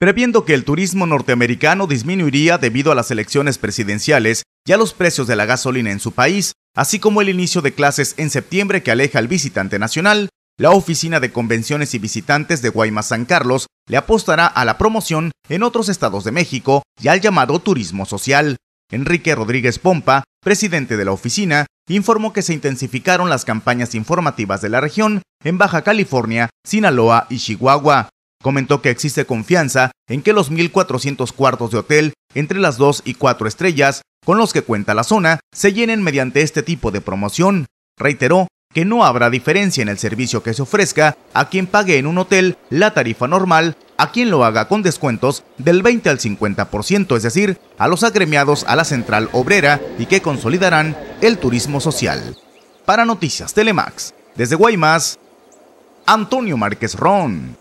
previendo que el turismo norteamericano disminuiría debido a las elecciones presidenciales y a los precios de la gasolina en su país, así como el inicio de clases en septiembre que aleja al visitante nacional, la Oficina de Convenciones y Visitantes de Guaymas San Carlos le apostará a la promoción en otros estados de México y al llamado turismo social. Enrique Rodríguez Pompa, presidente de la oficina, informó que se intensificaron las campañas informativas de la región en Baja California, Sinaloa y Chihuahua, Comentó que existe confianza en que los 1.400 cuartos de hotel entre las 2 y 4 estrellas con los que cuenta la zona se llenen mediante este tipo de promoción. Reiteró que no habrá diferencia en el servicio que se ofrezca a quien pague en un hotel la tarifa normal, a quien lo haga con descuentos del 20 al 50%, es decir, a los agremiados a la central obrera y que consolidarán el turismo social. Para Noticias Telemax, desde Guaymas, Antonio Márquez Ron.